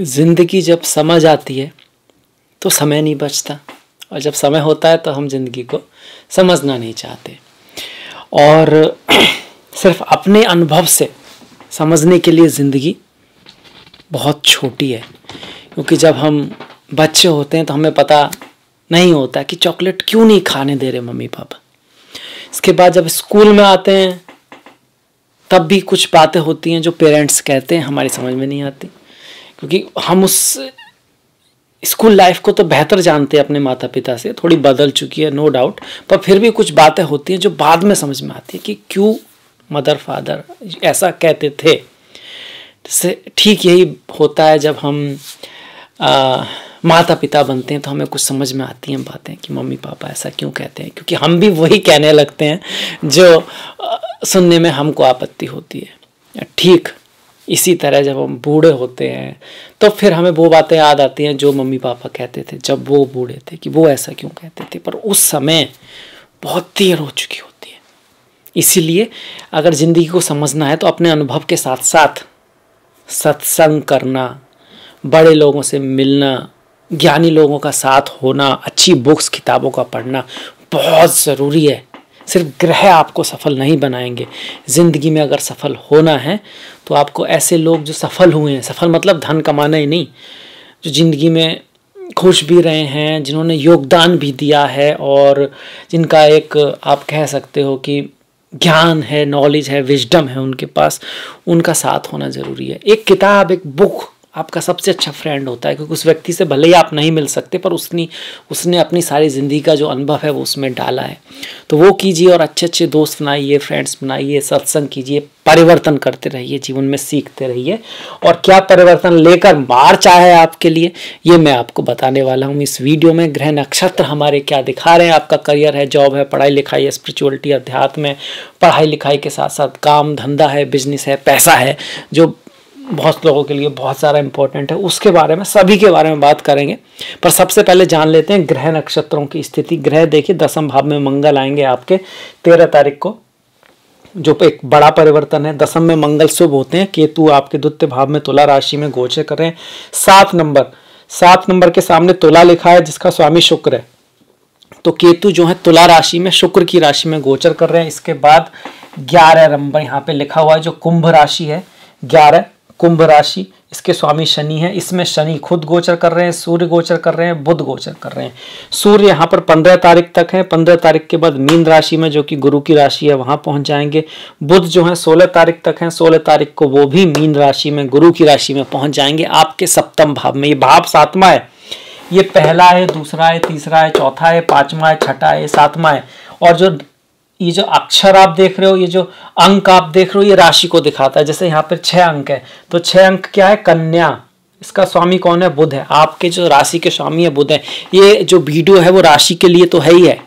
ज़िंदगी जब समझ आती है तो समय नहीं बचता और जब समय होता है तो हम ज़िंदगी को समझना नहीं चाहते और सिर्फ अपने अनुभव से समझने के लिए ज़िंदगी बहुत छोटी है क्योंकि जब हम बच्चे होते हैं तो हमें पता नहीं होता कि चॉकलेट क्यों नहीं खाने दे रहे मम्मी पापा इसके बाद जब स्कूल में आते हैं तब भी कुछ बातें होती हैं जो पेरेंट्स कहते हैं हमारी समझ में नहीं आती क्योंकि हम उस स्कूल लाइफ को तो बेहतर जानते हैं अपने माता पिता से थोड़ी बदल चुकी है नो डाउट पर फिर भी कुछ बातें होती हैं जो बाद में समझ में आती है कि क्यों मदर फादर ऐसा कहते थे ठीक यही होता है जब हम आ, माता पिता बनते हैं तो हमें कुछ समझ में आती हैं बातें कि मम्मी पापा ऐसा क्यों कहते हैं क्योंकि हम भी वही कहने लगते हैं जो सुनने में हमको आपत्ति होती है ठीक इसी तरह जब हम बूढ़े होते हैं तो फिर हमें वो बातें याद आती हैं जो मम्मी पापा कहते थे जब वो बूढ़े थे कि वो ऐसा क्यों कहते थे पर उस समय बहुत देर हो चुकी होती है इसीलिए अगर ज़िंदगी को समझना है तो अपने अनुभव के साथ साथ सत्संग करना बड़े लोगों से मिलना ज्ञानी लोगों का साथ होना अच्छी बुक्स किताबों का पढ़ना बहुत ज़रूरी है सिर्फ ग्रह आपको सफल नहीं बनाएंगे ज़िंदगी में अगर सफल होना है तो आपको ऐसे लोग जो सफल हुए हैं सफल मतलब धन कमाना ही नहीं जो ज़िंदगी में खुश भी रहे हैं जिन्होंने योगदान भी दिया है और जिनका एक आप कह सकते हो कि ज्ञान है नॉलेज है विजडम है उनके पास उनका साथ होना ज़रूरी है एक किताब एक बुक आपका सबसे अच्छा फ्रेंड होता है क्योंकि उस व्यक्ति से भले ही आप नहीं मिल सकते पर उसने उसने अपनी सारी ज़िंदगी का जो अनुभव है वो उसमें डाला है तो वो कीजिए और अच्छे अच्छे दोस्त बनाइए फ्रेंड्स बनाइए सत्संग कीजिए परिवर्तन करते रहिए जीवन में सीखते रहिए और क्या परिवर्तन लेकर मार्च आया है आपके लिए ये मैं आपको बताने वाला हूँ इस वीडियो में ग्रह नक्षत्र हमारे क्या दिखा रहे हैं आपका करियर है जॉब है पढ़ाई लिखाई है स्पिरिचुअलिटी अध्यात्म है पढ़ाई लिखाई के साथ साथ काम धंधा है बिजनेस है पैसा है जो बहुत लोगों के लिए बहुत सारा इंपॉर्टेंट है उसके बारे में सभी के बारे में बात करेंगे पर सबसे पहले जान लेते हैं ग्रह नक्षत्रों की स्थिति ग्रह देखिए दसम भाव में मंगल आएंगे आपके तेरह तारीख को जो एक बड़ा परिवर्तन है दसम में मंगल शुभ होते हैं केतु आपके द्वितीय भाव में तुला राशि में गोचर कर रहे हैं सात नंबर सात नंबर के सामने तुला लिखा है जिसका स्वामी शुक्र है तो केतु जो है तुला राशि में शुक्र की राशि में गोचर कर रहे हैं इसके बाद ग्यारह नंबर यहाँ पे लिखा हुआ है जो कुंभ राशि है ग्यारह कुंभ राशि इसके स्वामी शनि है इसमें शनि खुद गोचर कर रहे हैं सूर्य गोचर कर रहे हैं बुध गोचर कर रहे हैं सूर्य यहाँ पर पंद्रह तारीख तक है पंद्रह तारीख के बाद मीन राशि में जो कि गुरु की राशि है वहाँ पहुँच जाएंगे बुध जो है सोलह तारीख तक है सोलह तारीख को वो भी मीन राशि में गुरु की राशि में पहुँच जाएंगे आपके सप्तम भाव में ये भाव सातवा है ये पहला है दूसरा है तीसरा है चौथा है पाँचवा है छठा है सातवा है और जो ये जो अक्षर आप देख रहे हो ये जो अंक आप देख रहे हो ये राशि को दिखाता है जैसे यहाँ पर छह अंक है तो छ अंक क्या है कन्या इसका स्वामी कौन है बुध है आपके जो राशि के स्वामी है बुध है ये जो वीडियो है वो राशि के लिए तो है ही है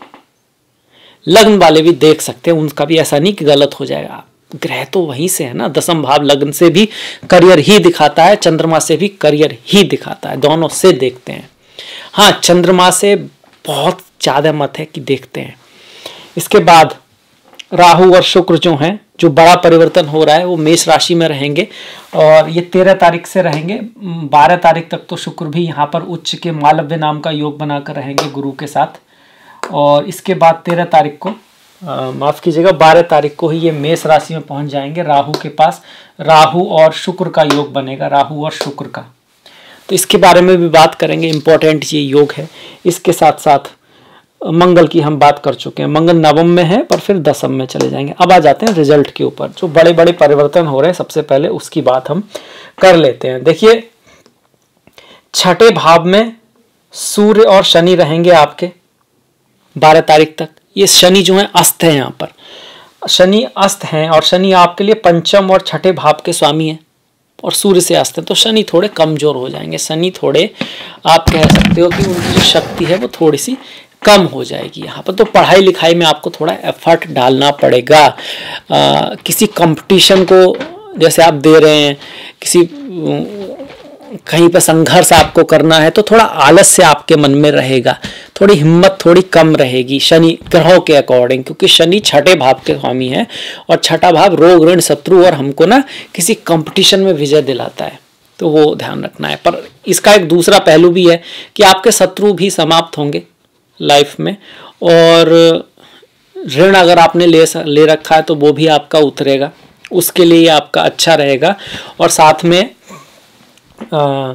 लग्न वाले भी देख सकते हैं उनका भी ऐसा नहीं कि गलत हो जाएगा ग्रह तो वहीं से है ना दसम भाव लग्न से भी करियर ही दिखाता है चंद्रमा से भी करियर ही दिखाता है दोनों से देखते हैं हाँ चंद्रमा से बहुत ज़्यादा मत है कि देखते हैं इसके बाद राहु और शुक्र जो हैं जो बड़ा परिवर्तन हो रहा है वो मेष राशि में रहेंगे और ये तेरह तारीख से रहेंगे बारह तारीख तक तो शुक्र भी यहाँ पर उच्च के मालव्य नाम का योग बनाकर रहेंगे गुरु के साथ और इसके बाद तेरह तारीख को माफ़ कीजिएगा बारह तारीख को ही ये मेष राशि में पहुँच जाएंगे राहु के पास राहु और शुक्र का योग बनेगा राहु और शुक्र का तो इसके बारे में भी बात करेंगे इम्पोर्टेंट ये योग है इसके साथ साथ मंगल की हम बात कर चुके हैं मंगल नवम में है पर फिर दसम में चले जाएंगे अब आ जाते हैं रिजल्ट के ऊपर जो बड़े बड़े परिवर्तन हो रहे हैं सबसे पहले उसकी बात हम कर लेते हैं देखिए छठे भाव में सूर्य और शनि रहेंगे आपके बारह तारीख तक ये शनि जो है अस्त है यहाँ पर शनि अस्त हैं और शनि आपके लिए पंचम और छठे भाव के स्वामी हैं और सूर्य से अस्त हैं तो शनि थोड़े कमज़ोर हो जाएंगे शनि थोड़े आप कह सकते हो कि उनकी जो शक्ति है वो थोड़ी सी कम हो जाएगी यहाँ पर तो पढ़ाई लिखाई में आपको थोड़ा एफर्ट डालना पड़ेगा आ, किसी कंपटीशन को जैसे आप दे रहे हैं किसी कहीं पर संघर्ष आपको करना है तो थोड़ा आलस्य आपके मन में रहेगा थोड़ी हिम्मत थोड़ी कम रहेगी शनि ग्रहों के अकॉर्डिंग क्योंकि शनि छठे भाव के स्वामी है और छठा भाव रोग ऋण शत्रु और हमको ना किसी कंपटीशन में विजय दिलाता है तो वो ध्यान रखना है पर इसका एक दूसरा पहलू भी है कि आपके शत्रु भी समाप्त होंगे लाइफ में और ऋण अगर आपने ले ले रखा है तो वो भी आपका उतरेगा उसके लिए आपका अच्छा रहेगा और साथ में आ,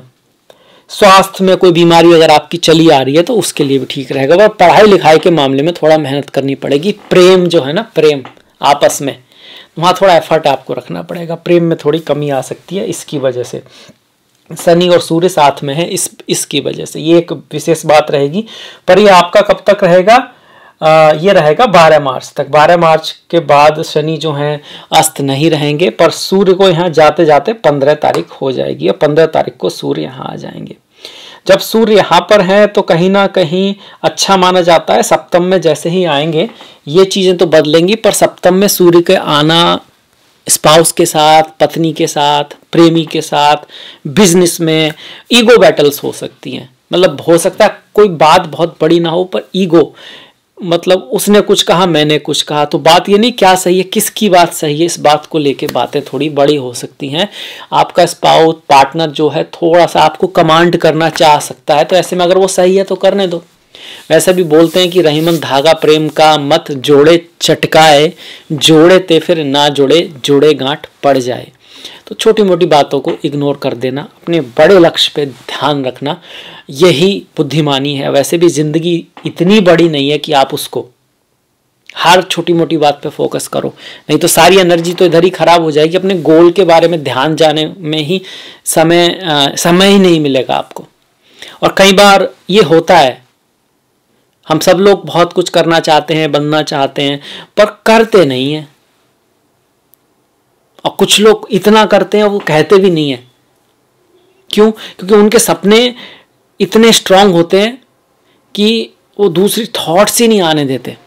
स्वास्थ्य में कोई बीमारी अगर आपकी चली आ रही है तो उसके लिए भी ठीक रहेगा और पढ़ाई लिखाई के मामले में थोड़ा मेहनत करनी पड़ेगी प्रेम जो है ना प्रेम आपस में वहाँ थोड़ा एफर्ट आपको रखना पड़ेगा प्रेम में थोड़ी कमी आ सकती है इसकी वजह से शनि और सूर्य साथ में है इस इसकी वजह से ये एक विशेष बात रहेगी पर ये आपका कब तक रहेगा आ, ये रहेगा 12 मार्च तक 12 मार्च के बाद शनि जो है अस्त नहीं रहेंगे पर सूर्य को यहाँ जाते जाते 15 तारीख हो जाएगी और 15 तारीख को सूर्य यहाँ आ जाएंगे जब सूर्य यहाँ पर है तो कहीं ना कहीं अच्छा माना जाता है सप्तम में जैसे ही आएंगे ये चीज़ें तो बदलेंगी पर सप्तम में सूर्य के आना स्पाउस के साथ पत्नी के साथ प्रेमी के साथ बिजनेस में ईगो बैटल्स हो सकती हैं मतलब हो सकता है कोई बात बहुत बड़ी ना हो पर ईगो मतलब उसने कुछ कहा मैंने कुछ कहा तो बात ये नहीं क्या सही है किसकी बात सही है इस बात को लेके बातें थोड़ी बड़ी हो सकती हैं आपका स्पाउस पार्टनर जो है थोड़ा सा आपको कमांड करना चाह सकता है तो ऐसे में अगर वो सही है तो करने दो वैसे भी बोलते हैं कि रहीमन धागा प्रेम का मत जोड़े चटकाए जोड़े ते फिर ना जोड़े जोड़े गांठ पड़ जाए तो छोटी मोटी बातों को इग्नोर कर देना अपने बड़े लक्ष्य पे ध्यान रखना यही बुद्धिमानी है वैसे भी ज़िंदगी इतनी बड़ी नहीं है कि आप उसको हर छोटी मोटी बात पे फोकस करो नहीं तो सारी एनर्जी तो इधर ही ख़राब हो जाएगी अपने गोल के बारे में ध्यान जाने में ही समय आ, समय ही नहीं मिलेगा आपको और कई बार ये होता है हम सब लोग बहुत कुछ करना चाहते हैं बनना चाहते हैं पर करते नहीं हैं और कुछ लोग इतना करते हैं वो कहते भी नहीं है क्यों क्योंकि उनके सपने इतने स्ट्रांग होते हैं कि वो दूसरी थॉट्स ही नहीं आने देते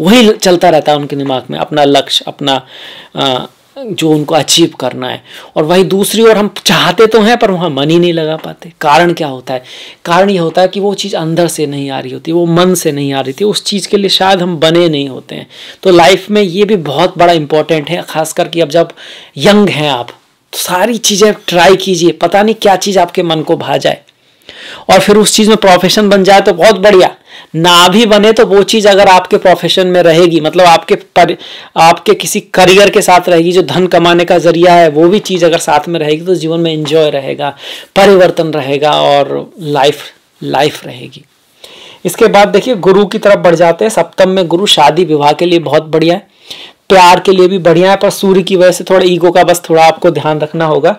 वही चलता रहता है उनके दिमाग में अपना लक्ष्य अपना आ, जो उनको अचीव करना है और वही दूसरी ओर हम चाहते तो हैं पर वहाँ मन ही नहीं लगा पाते कारण क्या होता है कारण ये होता है कि वो चीज़ अंदर से नहीं आ रही होती वो मन से नहीं आ रही थी उस चीज़ के लिए शायद हम बने नहीं होते हैं तो लाइफ में ये भी बहुत बड़ा इंपॉर्टेंट है खास करके अब जब यंग हैं आप तो सारी चीज़ें ट्राई कीजिए पता नहीं क्या चीज़ आपके मन को भा जाए और फिर उस चीज़ में प्रोफेशन बन जाए तो बहुत बढ़िया ना भी बने तो वो चीज़ अगर आपके प्रोफेशन में रहेगी मतलब आपके पर आपके किसी करियर के साथ रहेगी जो धन कमाने का जरिया है वो भी चीज़ अगर साथ में रहेगी तो जीवन में एंजॉय रहेगा परिवर्तन रहेगा और लाइफ लाइफ रहेगी इसके बाद देखिए गुरु की तरफ बढ़ जाते हैं सप्तम में गुरु शादी विवाह के लिए बहुत बढ़िया है प्यार के लिए भी बढ़िया है पर सूर्य की वजह से थोड़ा ईगो का बस थोड़ा आपको ध्यान रखना होगा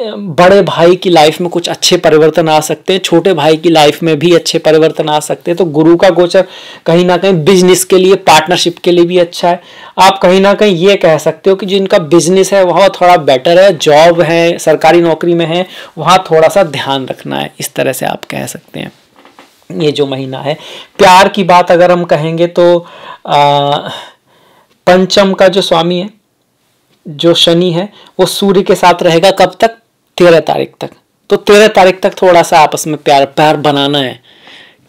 बड़े भाई की लाइफ में कुछ अच्छे परिवर्तन आ सकते हैं छोटे भाई की लाइफ में भी अच्छे परिवर्तन आ सकते हैं तो गुरु का गोचर कहीं ना कहीं बिजनेस के लिए पार्टनरशिप के लिए भी अच्छा है आप कहीं ना कहीं ये कह सकते हो कि जिनका बिजनेस है वह थोड़ा बेटर है जॉब है सरकारी नौकरी में है वहाँ थोड़ा सा ध्यान रखना है इस तरह से आप कह सकते हैं ये जो महीना है प्यार की बात अगर हम कहेंगे तो आ, पंचम का जो स्वामी है जो शनि है वो सूर्य के साथ रहेगा कब तक तेरह तारीख तक तो तेरह तारीख तक थोड़ा सा आपस में प्यार प्यार बनाना है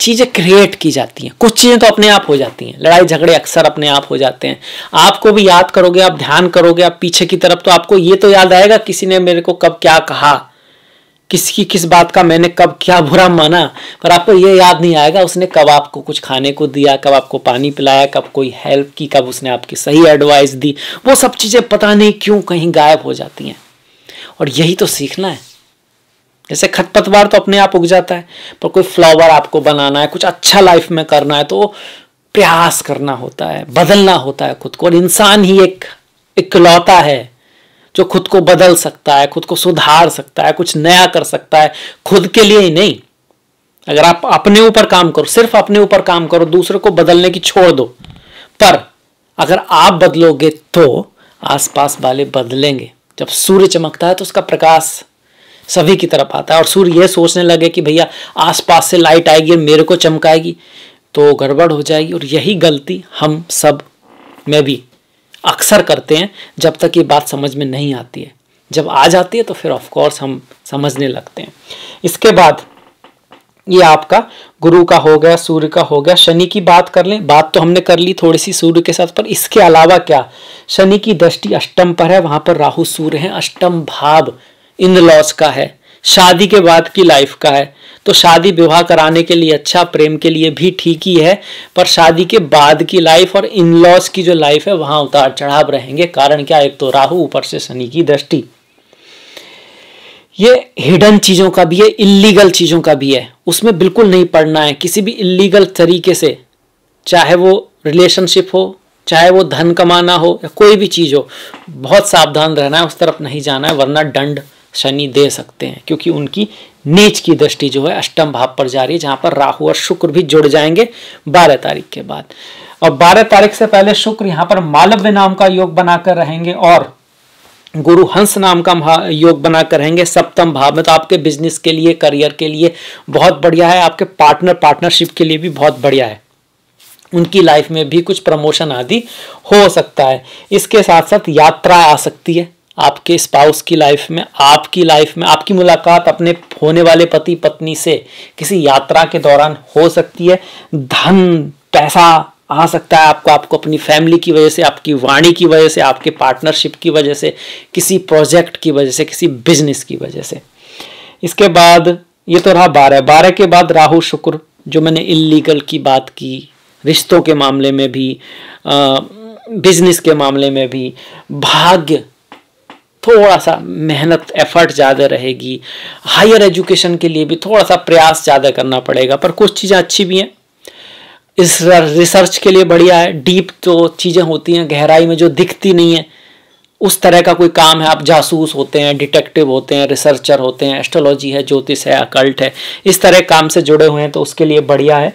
चीज़ें क्रिएट की जाती हैं कुछ चीज़ें तो अपने आप हो जाती हैं लड़ाई झगड़े अक्सर अपने आप हो जाते हैं आपको भी याद करोगे आप ध्यान करोगे आप पीछे की तरफ तो आपको ये तो याद आएगा किसी ने मेरे को कब क्या कहा किसकी किस बात का मैंने कब क्या बुरा माना पर आपको ये याद नहीं आएगा उसने कब आपको कुछ खाने को दिया कब आपको पानी पिलाया कब कोई हेल्प की कब उसने आपकी सही एडवाइस दी वो सब चीज़ें पता नहीं क्यों कहीं गायब हो जाती हैं और यही तो सीखना है जैसे खतपतवार तो अपने आप उग जाता है पर कोई फ्लावर आपको बनाना है कुछ अच्छा लाइफ में करना है तो प्रयास करना होता है बदलना होता है खुद को और इंसान ही एक इकलौता है जो खुद को बदल सकता है खुद को सुधार सकता है कुछ नया कर सकता है खुद के लिए ही नहीं अगर आप अपने ऊपर काम करो सिर्फ अपने ऊपर काम करो दूसरे को बदलने की छोड़ दो पर अगर आप बदलोगे तो आसपास वाले बदलेंगे जब सूर्य चमकता है तो उसका प्रकाश सभी की तरफ आता है और सूर्य यह सोचने लगे कि भैया आसपास से लाइट आएगी और मेरे को चमकाएगी तो गड़बड़ हो जाएगी और यही गलती हम सब में भी अक्सर करते हैं जब तक ये बात समझ में नहीं आती है जब आ जाती है तो फिर ऑफकोर्स हम समझने लगते हैं इसके बाद ये आपका गुरु का हो गया सूर्य का हो गया शनि की बात कर लें बात तो हमने कर ली थोड़ी सी सूर्य के साथ पर इसके अलावा क्या शनि की दृष्टि अष्टम पर है वहां पर राहु सूर्य है अष्टम भाव इन लॉस का है शादी के बाद की लाइफ का है तो शादी विवाह कराने के लिए अच्छा प्रेम के लिए भी ठीक ही है पर शादी के बाद की लाइफ और इन लॉस की जो लाइफ है वहां उतार चढ़ाव रहेंगे कारण क्या एक तो राहु ऊपर से शनि की दृष्टि ये हिडन चीज़ों का भी है इलीगल चीज़ों का भी है उसमें बिल्कुल नहीं पढ़ना है किसी भी इलीगल तरीके से चाहे वो रिलेशनशिप हो चाहे वो धन कमाना हो या कोई भी चीज़ हो बहुत सावधान रहना है उस तरफ नहीं जाना है वरना दंड शनि दे सकते हैं क्योंकि उनकी नीच की दृष्टि जो है अष्टम भाव पर जा रही है जहां पर राहु और शुक्र भी जुड़ जाएंगे बारह तारीख के बाद और बारह तारीख से पहले शुक्र यहाँ पर मालव्य नाम का योग बनाकर रहेंगे और गुरु हंस नाम का योग बना कर रहेंगे सप्तम भाव में तो आपके बिजनेस के लिए करियर के लिए बहुत बढ़िया है आपके पार्टनर पार्टनरशिप के लिए भी बहुत बढ़िया है उनकी लाइफ में भी कुछ प्रमोशन आदि हो सकता है इसके साथ साथ यात्रा आ सकती है आपके स्पाउस की लाइफ में आपकी लाइफ में आपकी मुलाकात अपने होने वाले पति पत्नी से किसी यात्रा के दौरान हो सकती है धन पैसा आ सकता है आपको आपको अपनी फैमिली की वजह से आपकी वाणी की वजह से आपके पार्टनरशिप की वजह से किसी प्रोजेक्ट की वजह से किसी बिजनेस की वजह से इसके बाद ये तो रहा बारह बारह के बाद राहु शुक्र जो मैंने इलीगल की बात की रिश्तों के मामले में भी बिजनेस के मामले में भी भाग्य थोड़ा सा मेहनत एफर्ट ज़्यादा रहेगी हायर एजुकेशन के लिए भी थोड़ा सा प्रयास ज़्यादा करना पड़ेगा पर कुछ चीज़ें अच्छी भी हैं इस रिसर्च के लिए बढ़िया है डीप जो चीज़ें होती हैं गहराई में जो दिखती नहीं है उस तरह का कोई काम है आप जासूस होते हैं डिटेक्टिव होते हैं रिसर्चर होते हैं एस्ट्रोलॉजी है ज्योतिष है अकल्ट है इस तरह काम से जुड़े हुए हैं तो उसके लिए बढ़िया है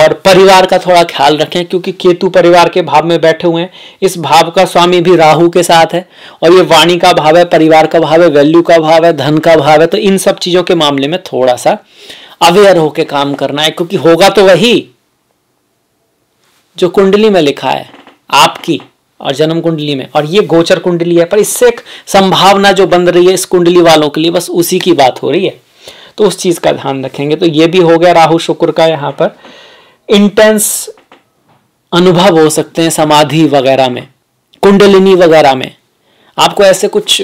और परिवार का थोड़ा ख्याल रखें क्योंकि केतु परिवार के भाव में बैठे हुए हैं इस भाव का स्वामी भी राहु के साथ है और ये वाणी का भाव है परिवार का भाव है वैल्यू का भाव है धन का भाव है तो इन सब चीज़ों के मामले में थोड़ा सा अवेयर होकर काम करना है क्योंकि होगा तो वही जो कुंडली में लिखा है आपकी और जन्म कुंडली में और ये गोचर कुंडली है पर इससे एक संभावना जो बन रही है इस कुंडली वालों के लिए बस उसी की बात हो रही है तो उस चीज़ का ध्यान रखेंगे तो ये भी हो गया राहु शुक्र का यहाँ पर इंटेंस अनुभव हो सकते हैं समाधि वगैरह में कुंडलिनी वगैरह में आपको ऐसे कुछ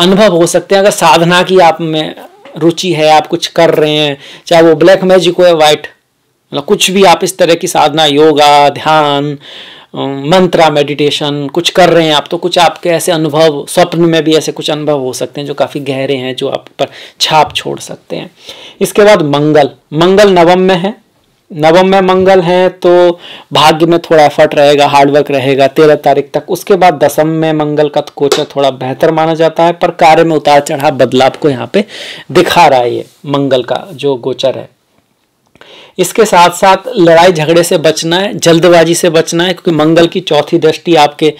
अनुभव हो सकते हैं अगर साधना की आप में रुचि है आप कुछ कर रहे हैं चाहे वो ब्लैक मैजिक हो या व्हाइट मतलब कुछ भी आप इस तरह की साधना योगा ध्यान मंत्रा मेडिटेशन कुछ कर रहे हैं आप तो कुछ आपके ऐसे अनुभव स्वप्न में भी ऐसे कुछ अनुभव हो सकते हैं जो काफ़ी गहरे हैं जो आप पर छाप छोड़ सकते हैं इसके बाद मंगल मंगल नवम में है नवम में मंगल है तो भाग्य में थोड़ा एफर्ट रहेगा हार्डवर्क रहेगा तेरह तारीख तक उसके बाद दसम में मंगल का कोचर थोड़ा बेहतर माना जाता है पर कार्य में उतार चढ़ाव बदलाव को यहाँ पे दिखा रहा है ये मंगल का जो गोचर है इसके साथ साथ लड़ाई झगड़े से बचना है जल्दबाजी से बचना है क्योंकि मंगल की चौथी दृष्टि आपके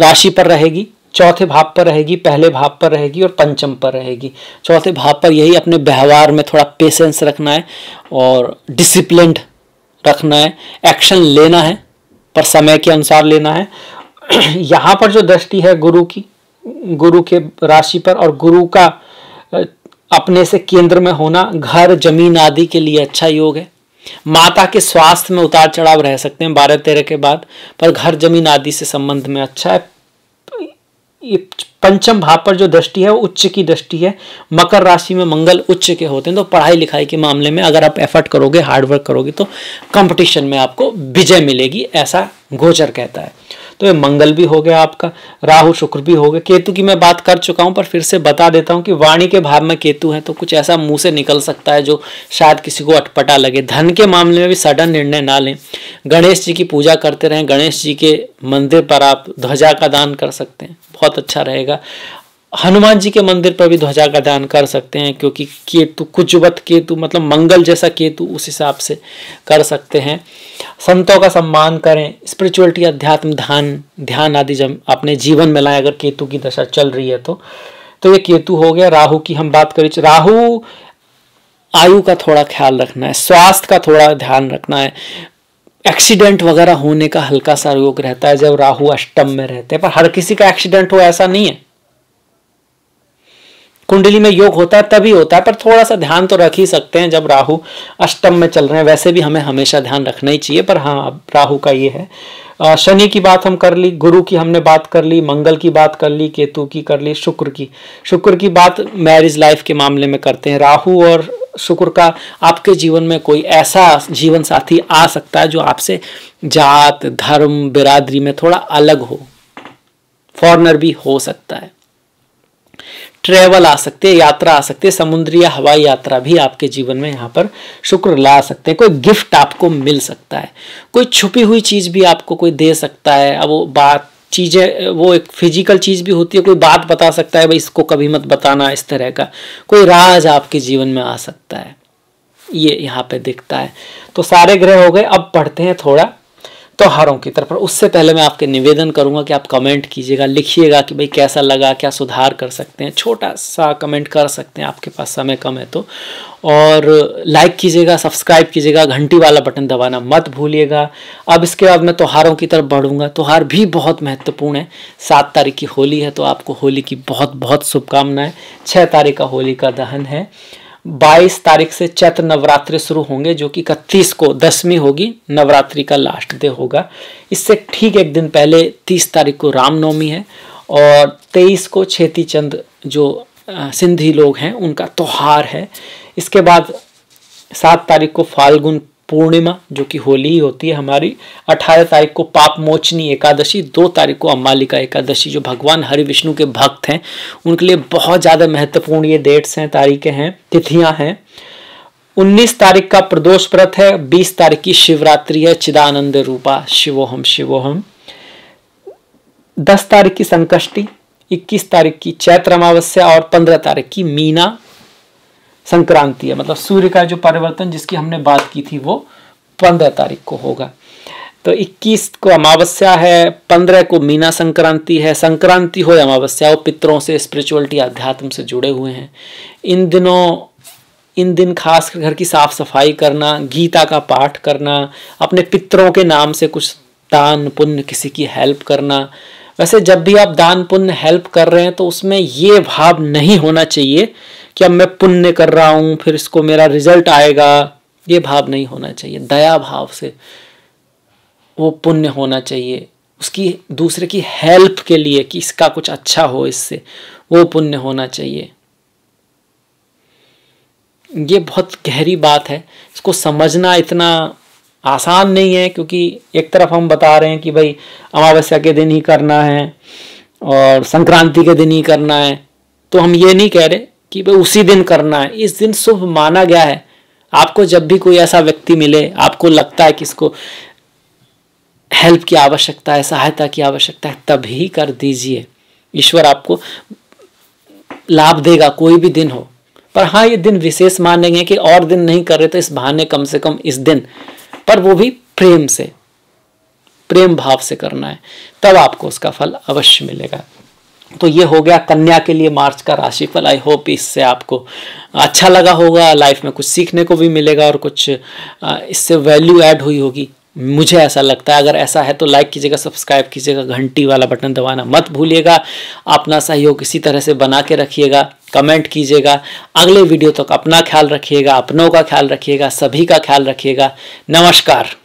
राशि पर रहेगी चौथे भाव पर रहेगी पहले भाव पर रहेगी और पंचम पर रहेगी चौथे भाव पर यही अपने व्यवहार में थोड़ा पेशेंस रखना है और डिसिप्लिन रखना है एक्शन लेना है पर समय के अनुसार लेना है यहाँ पर जो दृष्टि है गुरु की गुरु के राशि पर और गुरु का अपने से केंद्र में होना घर जमीन आदि के लिए अच्छा योग है माता के स्वास्थ्य में उतार चढ़ाव रह सकते हैं बारह तेरह के बाद पर घर जमीन आदि से संबंध में अच्छा है ये पंचम भाव पर जो दृष्टि है वो उच्च की दृष्टि है मकर राशि में मंगल उच्च के होते हैं तो पढ़ाई लिखाई के मामले में अगर आप एफर्ट करोगे हार्डवर्क करोगे तो कंपटीशन में आपको विजय मिलेगी ऐसा गोचर कहता है तो ये मंगल भी हो गया आपका राहु शुक्र भी हो गया केतु की मैं बात कर चुका हूँ पर फिर से बता देता हूँ कि वाणी के भाव में केतु है तो कुछ ऐसा मुंह से निकल सकता है जो शायद किसी को अटपटा लगे धन के मामले में भी सडन निर्णय ना लें गणेश जी की पूजा करते रहें गणेश जी के मंदिर पर आप ध्वजा का दान कर सकते हैं बहुत अच्छा रहेगा हनुमान जी के मंदिर पर भी ध्वजा का दान कर सकते हैं क्योंकि केतु कुचवत केतु मतलब मंगल जैसा केतु उस हिसाब से कर सकते हैं संतों का सम्मान करें स्पिरिचुअलिटी अध्यात्म ध्यान ध्यान आदि जब अपने जीवन में लाएं अगर केतु की दशा चल रही है तो तो ये केतु हो गया राहु की हम बात करें राहु आयु का थोड़ा ख्याल रखना है स्वास्थ्य का थोड़ा ध्यान रखना है एक्सीडेंट वगैरह होने का हल्का सा योग रहता है जब राहु अष्टम में रहते हैं पर हर किसी का एक्सीडेंट हो ऐसा नहीं है कुंडली में योग होता है तभी होता है पर थोड़ा सा ध्यान तो रख ही सकते हैं जब राहु अष्टम में चल रहे हैं वैसे भी हमें हमेशा ध्यान रखना ही चाहिए पर हाँ राहु का ये है शनि की बात हम कर ली गुरु की हमने बात कर ली मंगल की बात कर ली केतु की कर ली शुक्र की शुक्र की बात मैरिज लाइफ के मामले में करते हैं राहु और शुक्र का आपके जीवन में कोई ऐसा जीवन साथी आ सकता है जो आपसे जात धर्म बिरादरी में थोड़ा अलग हो फॉरनर भी हो सकता है ट्रेवल आ सकते हैं यात्रा आ सकती है समुद्री या हवाई यात्रा भी आपके जीवन में यहाँ पर शुक्र ला सकते हैं कोई गिफ्ट आपको मिल सकता है कोई छुपी हुई चीज़ भी आपको कोई दे सकता है अब वो बात चीज़ें वो एक फिजिकल चीज़ भी होती है कोई बात बता सकता है भाई इसको कभी मत बताना इस तरह का कोई राज आपके जीवन में आ सकता है ये यहाँ पे दिखता है तो सारे ग्रह हो गए अब पढ़ते हैं थोड़ा त्योहारों की तरफ उससे पहले मैं आपके निवेदन करूंगा कि आप कमेंट कीजिएगा लिखिएगा कि भाई कैसा लगा क्या सुधार कर सकते हैं छोटा सा कमेंट कर सकते हैं आपके पास समय कम है तो और लाइक कीजिएगा सब्सक्राइब कीजिएगा घंटी वाला बटन दबाना मत भूलिएगा अब इसके बाद मैं त्योहारों की तरफ बढ़ूंगा त्यौहार भी बहुत महत्वपूर्ण है सात तारीख की होली है तो आपको होली की बहुत बहुत शुभकामनाएं छः तारीख का होली का दहन है 22 तारीख से चैत्र नवरात्रि शुरू होंगे जो कि इकतीस को दसवीं होगी नवरात्रि का लास्ट डे होगा इससे ठीक एक दिन पहले 30 तारीख को रामनवमी है और 23 को छेती चंद जो सिंधी लोग हैं उनका त्यौहार है इसके बाद सात तारीख को फाल्गुन पूर्णिमा जो कि होली ही होती है हमारी 18 तारीख को पाप मोचनी एकादशी दो तारीख को अम्बालिका एकादशी जो भगवान हरि विष्णु के भक्त हैं उनके लिए बहुत ज़्यादा महत्वपूर्ण ये डेट्स हैं तारीखें हैं तिथियां हैं 19 तारीख का प्रदोष व्रत है 20 तारीख की शिवरात्रि है चिदानंद रूपा शिवोहम शिवोहम दस तारीख की संकष्टी इक्कीस तारीख की चैत्र अमावस्या और पंद्रह तारीख की मीना संक्रांति है मतलब सूर्य का जो परिवर्तन जिसकी हमने बात की थी वो पंद्रह तारीख को होगा तो 21 को अमावस्या है 15 को मीना संक्रांति है संक्रांति हो अमावस्या वो पितरों से स्पिरिचुअलिटी अध्यात्म से जुड़े हुए हैं इन दिनों इन दिन खास घर की साफ सफाई करना गीता का पाठ करना अपने पितरों के नाम से कुछ दान पुण्य किसी की हेल्प करना वैसे जब भी आप दान पुण्य हेल्प कर रहे हैं तो उसमें ये भाव नहीं होना चाहिए कि अब मैं पुण्य कर रहा हूं फिर इसको मेरा रिजल्ट आएगा ये भाव नहीं होना चाहिए दया भाव से वो पुण्य होना चाहिए उसकी दूसरे की हेल्प के लिए कि इसका कुछ अच्छा हो इससे वो पुण्य होना चाहिए ये बहुत गहरी बात है इसको समझना इतना आसान नहीं है क्योंकि एक तरफ हम बता रहे हैं कि भाई अमावस्या के दिन ही करना है और संक्रांति के दिन ही करना है तो हम ये नहीं कह रहे कि भाई उसी दिन करना है इस दिन शुभ माना गया है आपको जब भी कोई ऐसा व्यक्ति मिले आपको लगता है कि इसको हेल्प की आवश्यकता है सहायता की आवश्यकता है तभी कर दीजिए ईश्वर आपको लाभ देगा कोई भी दिन हो पर हाँ ये दिन विशेष मानेंगे कि और दिन नहीं कर रहे तो इस बहाने कम से कम इस दिन पर वो भी प्रेम से प्रेम भाव से करना है तब आपको उसका फल अवश्य मिलेगा तो ये हो गया कन्या के लिए मार्च का राशिफल आई होप इससे आपको अच्छा लगा होगा लाइफ में कुछ सीखने को भी मिलेगा और कुछ इससे वैल्यू ऐड हुई होगी मुझे ऐसा लगता है अगर ऐसा है तो लाइक कीजिएगा सब्सक्राइब कीजिएगा घंटी वाला बटन दबाना मत भूलिएगा अपना सहयोग इसी तरह से बना के रखिएगा कमेंट कीजिएगा अगले वीडियो तक अपना ख्याल रखिएगा अपनों का ख्याल रखिएगा सभी का ख्याल रखिएगा नमस्कार